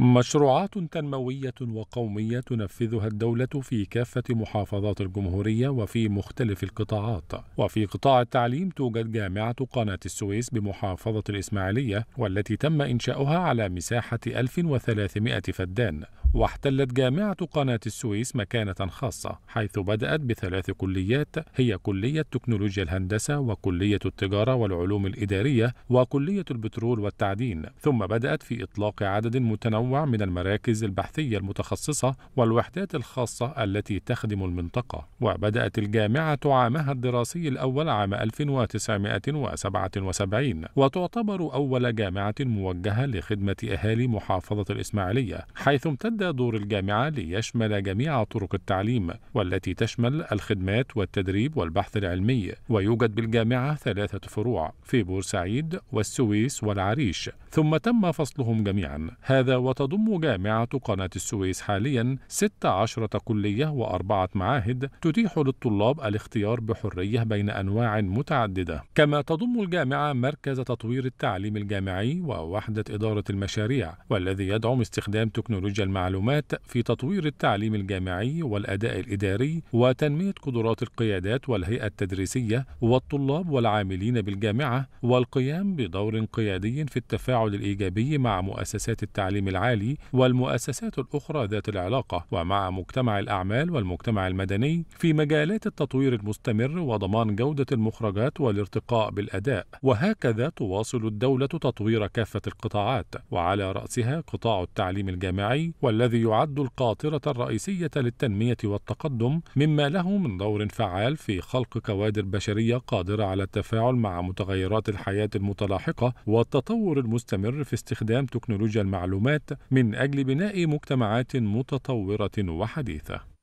مشروعات تنموية وقومية تنفذها الدولة في كافة محافظات الجمهورية وفي مختلف القطاعات، وفي قطاع التعليم توجد جامعة قناة السويس بمحافظة الإسماعيلية والتي تم إنشاؤها على مساحة 1300 فدان، واحتلت جامعة قناة السويس مكانة خاصة حيث بدأت بثلاث كليات هي كلية تكنولوجيا الهندسة وكلية التجارة والعلوم الإدارية وكلية البترول والتعدين، ثم بدأت في إطلاق عدد متنوع تتنوع من المراكز البحثية المتخصصة والوحدات الخاصة التي تخدم المنطقة وبدأت الجامعة عامها الدراسي الأول عام 1977 وتعتبر أول جامعة موجهة لخدمة أهالي محافظة الإسماعيلية حيث امتد دور الجامعة ليشمل جميع طرق التعليم والتي تشمل الخدمات والتدريب والبحث العلمي ويوجد بالجامعة ثلاثة فروع في بورسعيد والسويس والعريش ثم تم فصلهم جميعا هذا وتضم جامعة قناة السويس حاليا 16 كلية وأربعة معاهد تتيح للطلاب الاختيار بحرية بين أنواع متعددة كما تضم الجامعة مركز تطوير التعليم الجامعي ووحدة إدارة المشاريع والذي يدعم استخدام تكنولوجيا المعلومات في تطوير التعليم الجامعي والأداء الإداري وتنمية قدرات القيادات والهيئة التدريسية والطلاب والعاملين بالجامعة والقيام بدور قيادي في التفاعل الإيجابي مع مؤسسات التعليم العام العالي والمؤسسات الأخرى ذات العلاقة ومع مجتمع الأعمال والمجتمع المدني في مجالات التطوير المستمر وضمان جودة المخرجات والارتقاء بالأداء وهكذا تواصل الدولة تطوير كافة القطاعات وعلى رأسها قطاع التعليم الجامعي والذي يعد القاطرة الرئيسية للتنمية والتقدم مما له من دور فعال في خلق كوادر بشرية قادرة على التفاعل مع متغيرات الحياة المتلاحقة والتطور المستمر في استخدام تكنولوجيا المعلومات من أجل بناء مجتمعات متطورة وحديثة